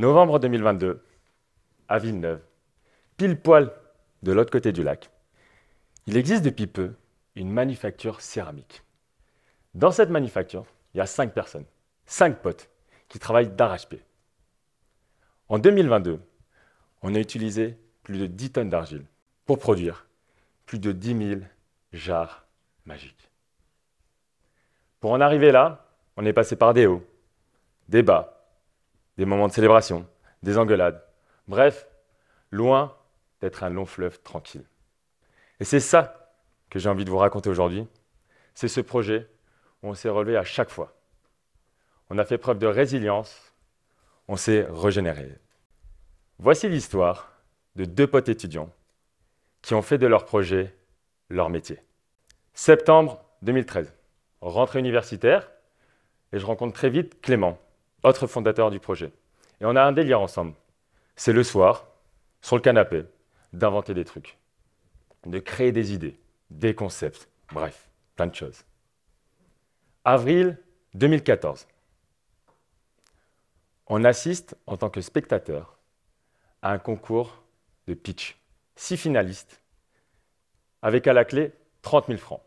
novembre 2022, à Villeneuve, pile poil de l'autre côté du lac, il existe depuis peu une manufacture céramique. Dans cette manufacture, il y a cinq personnes, cinq potes, qui travaillent d'arrache-pied. En 2022, on a utilisé plus de 10 tonnes d'argile pour produire plus de 10 000 jarres magiques. Pour en arriver là, on est passé par des hauts, des bas, des moments de célébration, des engueulades. Bref, loin d'être un long fleuve tranquille. Et c'est ça que j'ai envie de vous raconter aujourd'hui. C'est ce projet où on s'est relevé à chaque fois. On a fait preuve de résilience, on s'est régénéré. Voici l'histoire de deux potes étudiants qui ont fait de leur projet leur métier. Septembre 2013, rentrée universitaire, et je rencontre très vite Clément, autre fondateur du projet. Et on a un délire ensemble. C'est le soir, sur le canapé, d'inventer des trucs, de créer des idées, des concepts, bref, plein de choses. Avril 2014. On assiste en tant que spectateur à un concours de pitch. Six finalistes, avec à la clé 30 000 francs.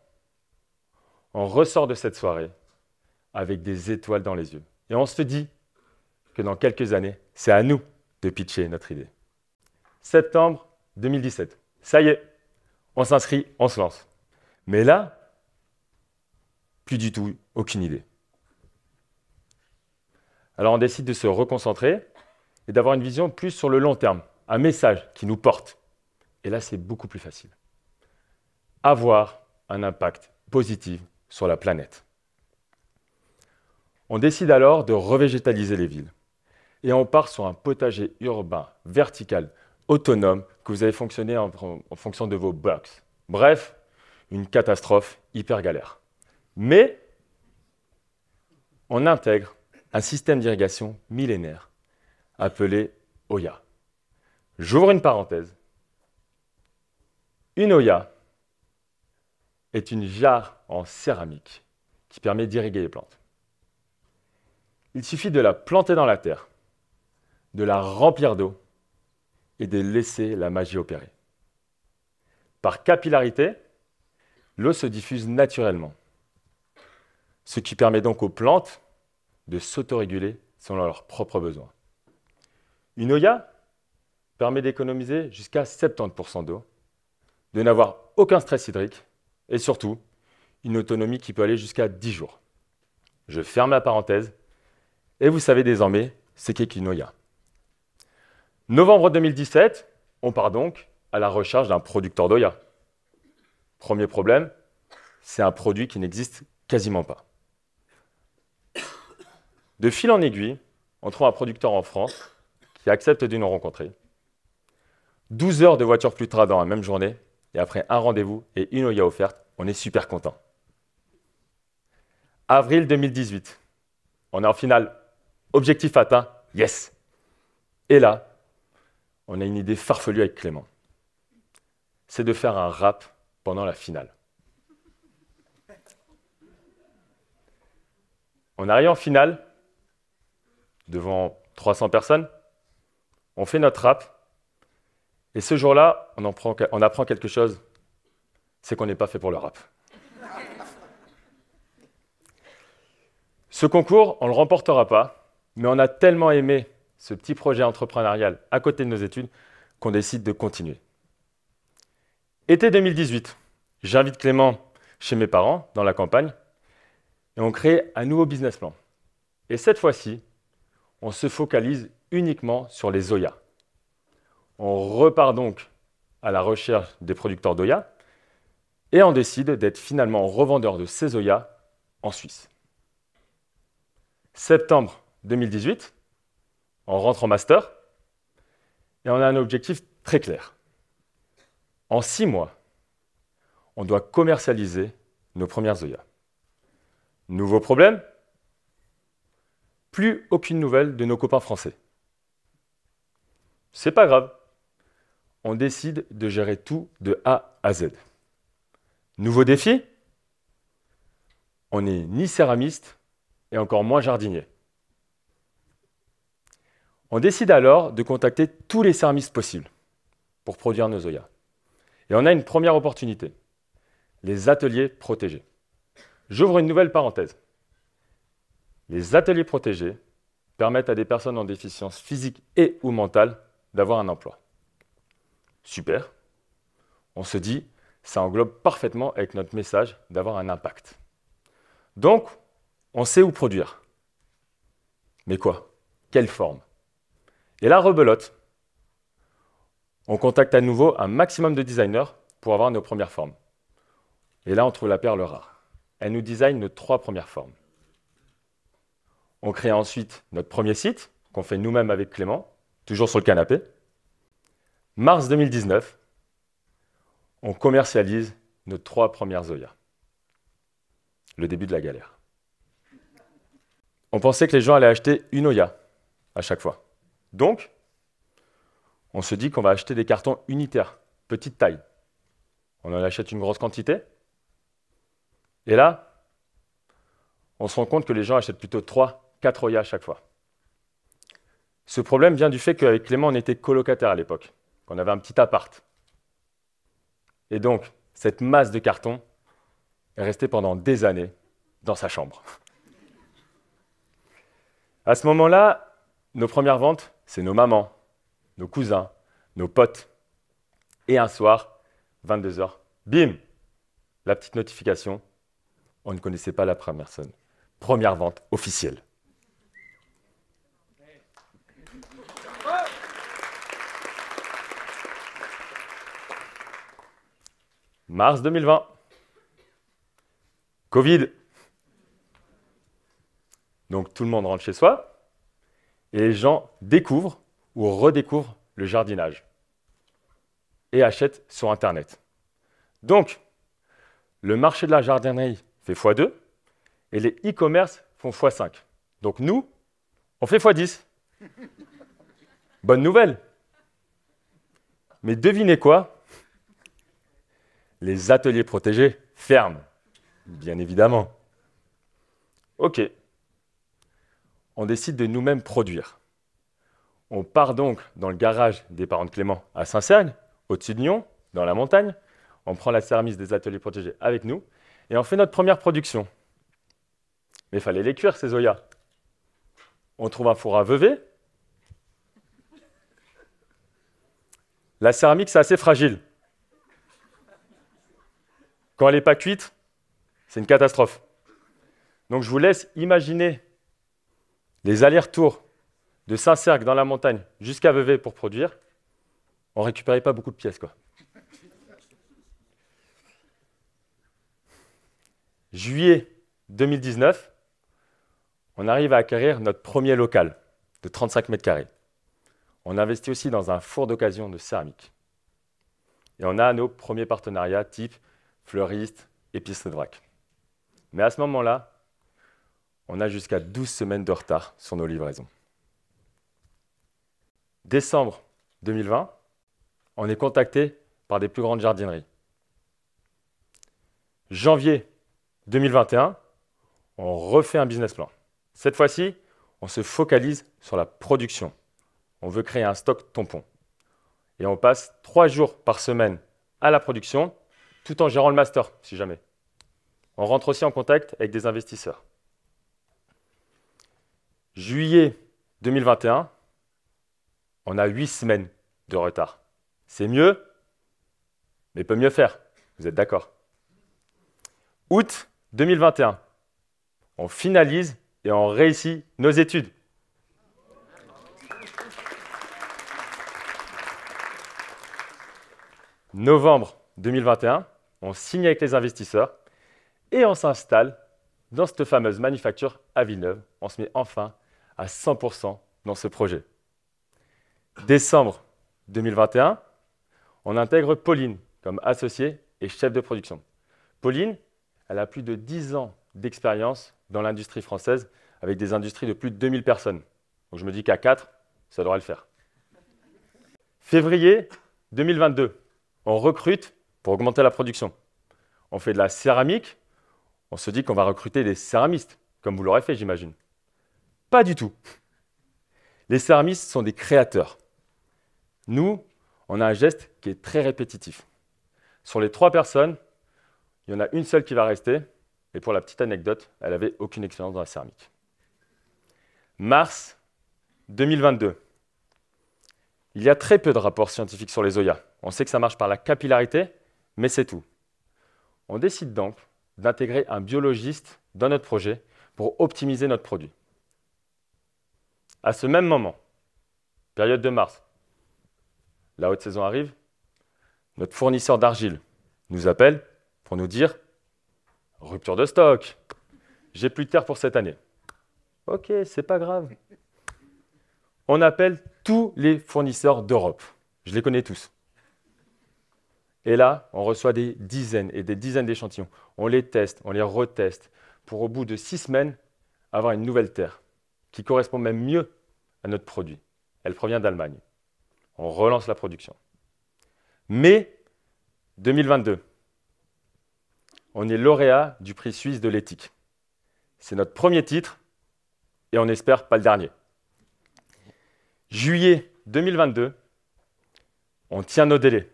On ressort de cette soirée avec des étoiles dans les yeux. Et on se dit que dans quelques années, c'est à nous de pitcher notre idée. Septembre 2017. Ça y est, on s'inscrit, on se lance. Mais là, plus du tout, aucune idée. Alors on décide de se reconcentrer et d'avoir une vision plus sur le long terme, un message qui nous porte. Et là, c'est beaucoup plus facile. Avoir un impact positif sur la planète. On décide alors de revégétaliser les villes. Et on part sur un potager urbain, vertical, autonome, que vous avez fonctionné en, fonction de vos box. Bref, une catastrophe hyper galère. Mais on intègre un système d'irrigation millénaire appelé Oya. J'ouvre une parenthèse. Une Oya est une jarre en céramique qui permet d'irriguer les plantes. Il suffit de la planter dans la terre, de la remplir d'eau et de laisser la magie opérer. Par capillarité, l'eau se diffuse naturellement, ce qui permet donc aux plantes de s'autoréguler selon leurs propres besoins. Une OYA permet d'économiser jusqu'à 70% d'eau, de n'avoir aucun stress hydrique et surtout une autonomie qui peut aller jusqu'à 10 jours. Je ferme la parenthèse et vous savez désormais ce qu'est Kinoya. Novembre 2017, on part donc à la recherche d'un producteur d'Oya. Premier problème, c'est un produit qui n'existe quasiment pas. De fil en aiguille, on trouve un producteur en France qui accepte de nous rencontrer. 12 heures de voiture plus tard dans la même journée, et après un rendez-vous et une Oya offerte, on est super content. Avril 2018, on est en finale Objectif atteint, yes. Et là, on a une idée farfelue avec Clément. C'est de faire un rap pendant la finale. On arrive en finale, devant 300 personnes, on fait notre rap, et ce jour-là, on, apprend quelque chose, c'est qu'on n'est pas fait pour le rap. ce concours, on ne le remportera pas, mais on a tellement aimé ce petit projet entrepreneurial à côté de nos études qu'on décide de continuer. Été 2018, j'invite Clément chez mes parents, dans la campagne, et on crée un nouveau business plan. Et cette fois-ci, on se focalise uniquement sur les Zoya. On repart donc à la recherche des producteurs d'Oya et on décide d'être finalement revendeur de ces Zoya en Suisse. Septembre 2018, on rentre en master et on a un objectif très clair. En six mois, on doit commercialiser nos premières OIA. Nouveau problème Plus aucune nouvelle de nos copains français. C'est pas grave. On décide de gérer tout de A à Z. Nouveau défi On n'est ni céramiste et encore moins jardinier. On décide alors de contacter tous les services possibles pour produire nos OIA. Et on a une première opportunité, les ateliers protégés. J'ouvre une nouvelle parenthèse. Les ateliers protégés permettent à des personnes en déficience physique et ou mentale d'avoir un emploi. Super. On se dit, ça englobe parfaitement avec notre message d'avoir un impact. Donc, on sait où produire. Mais quoi Quelle forme et là, rebelote. On contacte à nouveau un maximum de designers pour avoir nos premières formes. Et là, on trouve la perle rare. Elle nous design nos trois premières formes. On crée ensuite notre premier site, qu'on fait nous-mêmes avec Clément, toujours sur le canapé. Mars 2019, on commercialise nos trois premières OIA. Le début de la galère. On pensait que les gens allaient acheter une Oya à chaque fois. Donc, on se dit qu'on va acheter des cartons unitaires, petite taille. On en achète une grosse quantité. Et là, on se rend compte que les gens achètent plutôt 3, 4 Roya à chaque fois. Ce problème vient du fait qu'avec Clément, on était colocataire à l'époque, qu'on avait un petit appart. Et donc, cette masse de cartons est restée pendant des années dans sa chambre. À ce moment-là, nos premières ventes, c'est nos mamans, nos cousins, nos potes. Et un soir, 22h, bim, la petite notification, on ne connaissait pas la première personne. Première vente officielle. Mars 2020. Covid. Donc tout le monde rentre chez soi, et les gens découvrent ou redécouvrent le jardinage et achètent sur Internet. Donc, le marché de la jardinerie fait x2 et les e-commerce font x5. Donc nous, on fait x10. Bonne nouvelle. Mais devinez quoi Les ateliers protégés ferment, bien évidemment. OK, on décide de nous-mêmes produire. On part donc dans le garage des parents de Clément à saint sergne au-dessus de Lyon, dans la montagne. On prend la céramique des ateliers protégés avec nous et on fait notre première production. Mais il fallait les cuire, ces zoyas. On trouve un four à veuver. La céramique, c'est assez fragile. Quand elle n'est pas cuite, c'est une catastrophe. Donc je vous laisse imaginer les allers-retours de Saint-Cergue dans la montagne jusqu'à Vevey pour produire, on ne récupérait pas beaucoup de pièces. Quoi. Juillet 2019, on arrive à acquérir notre premier local de 35 mètres carrés. On investit aussi dans un four d'occasion de céramique. Et on a nos premiers partenariats type fleuriste, épicerie de vrac. Mais à ce moment-là, on a jusqu'à 12 semaines de retard sur nos livraisons. Décembre 2020, on est contacté par des plus grandes jardineries. Janvier 2021, on refait un business plan. Cette fois-ci, on se focalise sur la production. On veut créer un stock tampon. Et on passe trois jours par semaine à la production, tout en gérant le master, si jamais. On rentre aussi en contact avec des investisseurs. Juillet 2021, on a 8 semaines de retard. C'est mieux, mais peut mieux faire. Vous êtes d'accord Août 2021, on finalise et on réussit nos études. Novembre 2021, on signe avec les investisseurs et on s'installe dans cette fameuse manufacture à Villeneuve. On se met enfin à 100% dans ce projet. Décembre 2021, on intègre Pauline comme associée et chef de production. Pauline, elle a plus de 10 ans d'expérience dans l'industrie française avec des industries de plus de 2000 personnes. Donc je me dis qu'à 4, ça devrait le faire. Février 2022, on recrute pour augmenter la production. On fait de la céramique, on se dit qu'on va recruter des céramistes, comme vous l'aurez fait, j'imagine. Pas du tout. Les céramistes sont des créateurs. Nous, on a un geste qui est très répétitif. Sur les trois personnes, il y en a une seule qui va rester, et pour la petite anecdote, elle n'avait aucune expérience dans la céramique. Mars 2022. Il y a très peu de rapports scientifiques sur les OIA. On sait que ça marche par la capillarité, mais c'est tout. On décide donc d'intégrer un biologiste dans notre projet pour optimiser notre produit. À ce même moment, période de mars, la haute saison arrive, notre fournisseur d'argile nous appelle pour nous dire rupture de stock, j'ai plus de terre pour cette année. Ok, c'est pas grave. On appelle tous les fournisseurs d'Europe. Je les connais tous. Et là, on reçoit des dizaines et des dizaines d'échantillons. On les teste, on les reteste pour au bout de six semaines avoir une nouvelle terre qui correspond même mieux à notre produit. Elle provient d'Allemagne. On relance la production. Mai 2022, on est lauréat du prix suisse de l'éthique. C'est notre premier titre et on espère pas le dernier. Juillet 2022, on tient nos délais.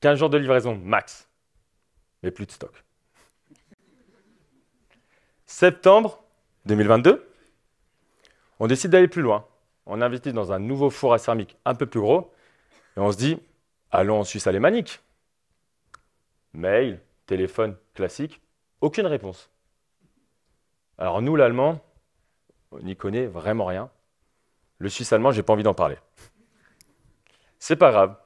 15 jours de livraison max, mais plus de stock. Septembre 2022, on décide d'aller plus loin. On investit dans un nouveau four à céramique un peu plus gros. Et on se dit, allons en Suisse alémanique. Mail, téléphone, classique, aucune réponse. Alors nous, l'allemand, on n'y connaît vraiment rien. Le suisse allemand, j'ai pas envie d'en parler. C'est pas grave.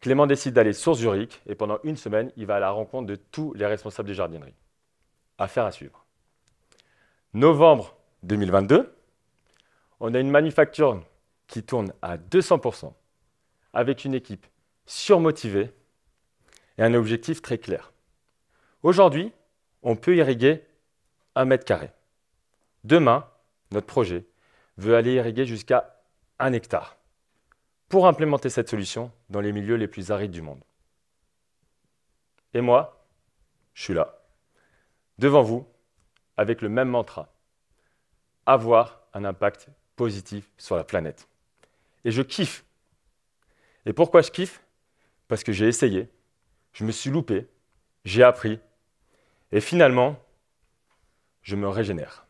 Clément décide d'aller sur Zurich et pendant une semaine, il va à la rencontre de tous les responsables des jardineries. Affaire à suivre. Novembre 2022, on a une manufacture qui tourne à 200%, avec une équipe surmotivée et un objectif très clair. Aujourd'hui, on peut irriguer un mètre carré. Demain, notre projet veut aller irriguer jusqu'à un hectare pour implémenter cette solution dans les milieux les plus arides du monde. Et moi, je suis là, devant vous, avec le même mantra, avoir un impact positif sur la planète. Et je kiffe. Et pourquoi je kiffe Parce que j'ai essayé, je me suis loupé, j'ai appris, et finalement, je me régénère.